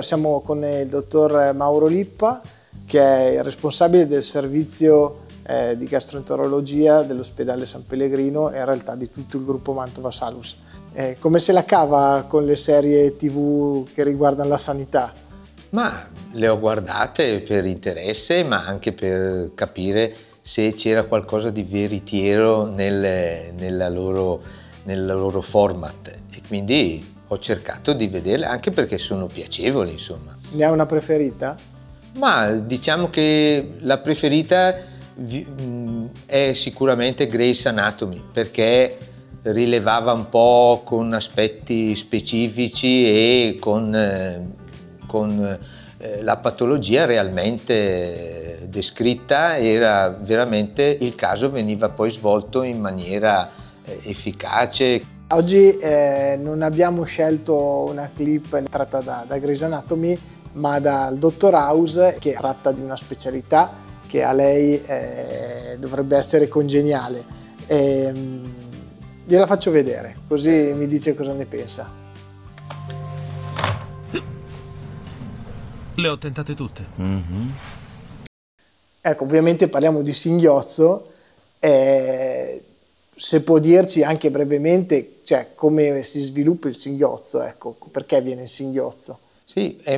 Siamo con il dottor Mauro Lippa, che è il responsabile del servizio eh, di gastroenterologia dell'ospedale San Pellegrino e in realtà di tutto il gruppo Mantova Salus. Eh, come se la cava con le serie tv che riguardano la sanità? Ma le ho guardate per interesse, ma anche per capire se c'era qualcosa di veritiero nel, nella loro, nella loro format. E quindi ho cercato di vederle anche perché sono piacevoli, insomma. Ne ha una preferita? Ma diciamo che la preferita è sicuramente Grace Anatomy perché rilevava un po' con aspetti specifici e con, eh, con eh, la patologia realmente descritta era veramente il caso veniva poi svolto in maniera eh, efficace. Oggi eh, non abbiamo scelto una clip tratta da, da Grey's Anatomy, ma dal dottor House che tratta di una specialità che a lei eh, dovrebbe essere congeniale. E, ehm, gliela faccio vedere, così mi dice cosa ne pensa. Le ho tentate tutte. Mm -hmm. Ecco, ovviamente parliamo di singhiozzo. Eh, se può dirci anche brevemente cioè, come si sviluppa il singhiozzo, ecco, perché viene il singhiozzo? Sì, è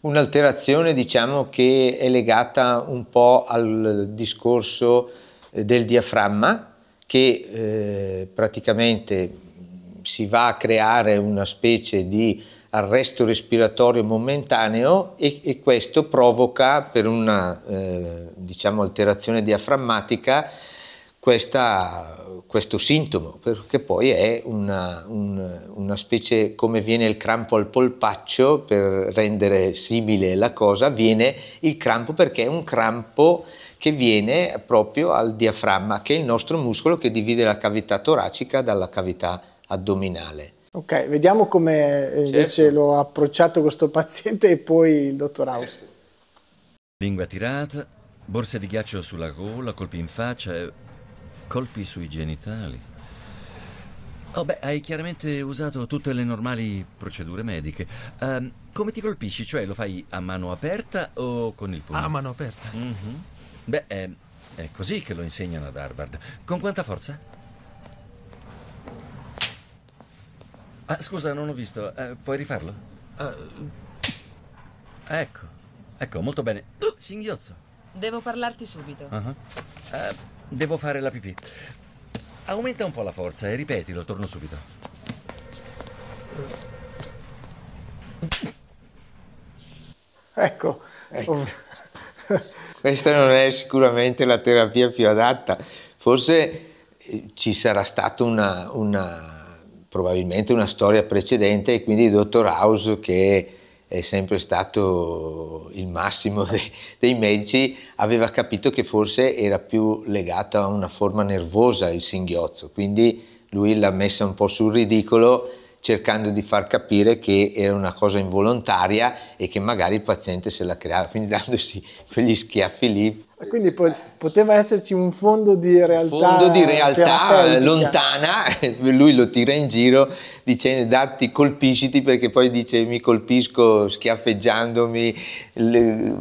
un'alterazione diciamo, che è legata un po' al discorso eh, del diaframma che eh, praticamente si va a creare una specie di arresto respiratorio momentaneo e, e questo provoca per una eh, diciamo, alterazione diaframmatica questa questo sintomo, perché poi è una, un, una, specie come viene il crampo al polpaccio, per rendere simile la cosa, viene il crampo perché è un crampo che viene proprio al diaframma, che è il nostro muscolo che divide la cavità toracica dalla cavità addominale. Ok, vediamo come invece certo. lo approcciato questo paziente e poi il dottor House. Lingua tirata, borsa di ghiaccio sulla gola, colpi in faccia, Colpi sui genitali. Oh beh, hai chiaramente usato tutte le normali procedure mediche. Um, come ti colpisci? Cioè lo fai a mano aperta o con il pugno? A mano aperta. Mm -hmm. Beh, è, è così che lo insegnano ad Harvard. Con quanta forza? Ah, scusa, non ho visto. Uh, puoi rifarlo? Uh. Ecco, ecco, molto bene. Oh, singhiozzo. Devo parlarti subito. Uh -huh. Eh, Devo fare la pipì. Aumenta un po' la forza e ripetilo, torno subito. Ecco. ecco. Questa non è sicuramente la terapia più adatta. Forse eh, ci sarà stata una, una probabilmente una storia precedente e quindi il dottor House che è sempre stato il massimo dei, dei medici, aveva capito che forse era più legato a una forma nervosa il singhiozzo, quindi lui l'ha messa un po' sul ridicolo cercando di far capire che era una cosa involontaria e che magari il paziente se la creava, quindi dandosi quegli schiaffi lì quindi sì, po- poteva esserci un fondo di realtà, fondo di realtà lontana, lui lo tira in giro dicendo datti colpisciti perché poi dice mi colpisco schiaffeggiandomi le,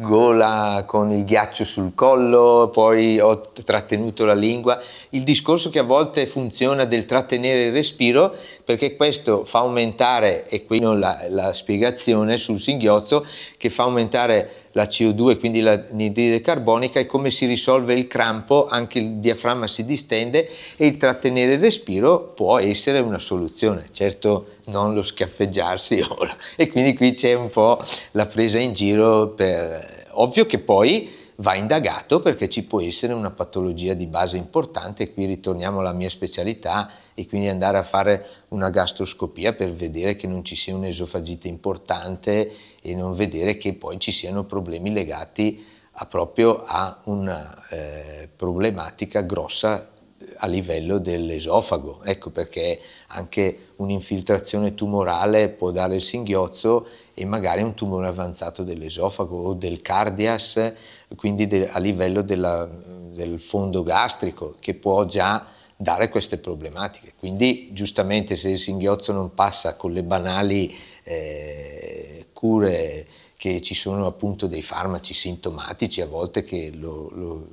gola con il ghiaccio sul collo, poi ho trattenuto la lingua. Il discorso che a volte funziona del trattenere il respiro perché questo fa aumentare, e qui non la, la spiegazione sul singhiozzo, che fa aumentare la CO2, quindi l'anidride carbonica, e come si risolve il crampo, anche il diaframma si distende e il trattenere il respiro può essere una soluzione, certo non lo schiaffeggiarsi ora. E quindi qui c'è un po' la presa in giro per... Ovvio che poi va indagato perché ci può essere una patologia di base importante, qui ritorniamo alla mia specialità, e quindi andare a fare una gastroscopia per vedere che non ci sia un'esofagite importante e non vedere che poi ci siano problemi legati a proprio a una eh, problematica grossa eh, a livello dell'esofago, ecco perché anche un'infiltrazione tumorale può dare il singhiozzo e magari un tumore avanzato dell'esofago o del cardias, quindi de a livello della, del fondo gastrico che può già dare queste problematiche. Quindi giustamente se il singhiozzo non passa con le banali eh, cure che ci sono appunto dei farmaci sintomatici a volte che lo, lo,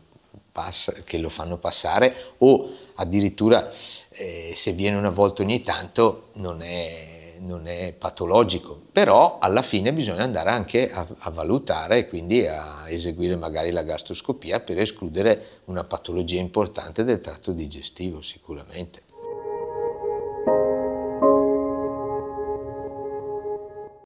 passa, che lo fanno passare o addirittura eh, se viene una volta ogni tanto non è non è patologico, però alla fine bisogna andare anche a, a valutare e quindi a eseguire magari la gastroscopia per escludere una patologia importante del tratto digestivo sicuramente.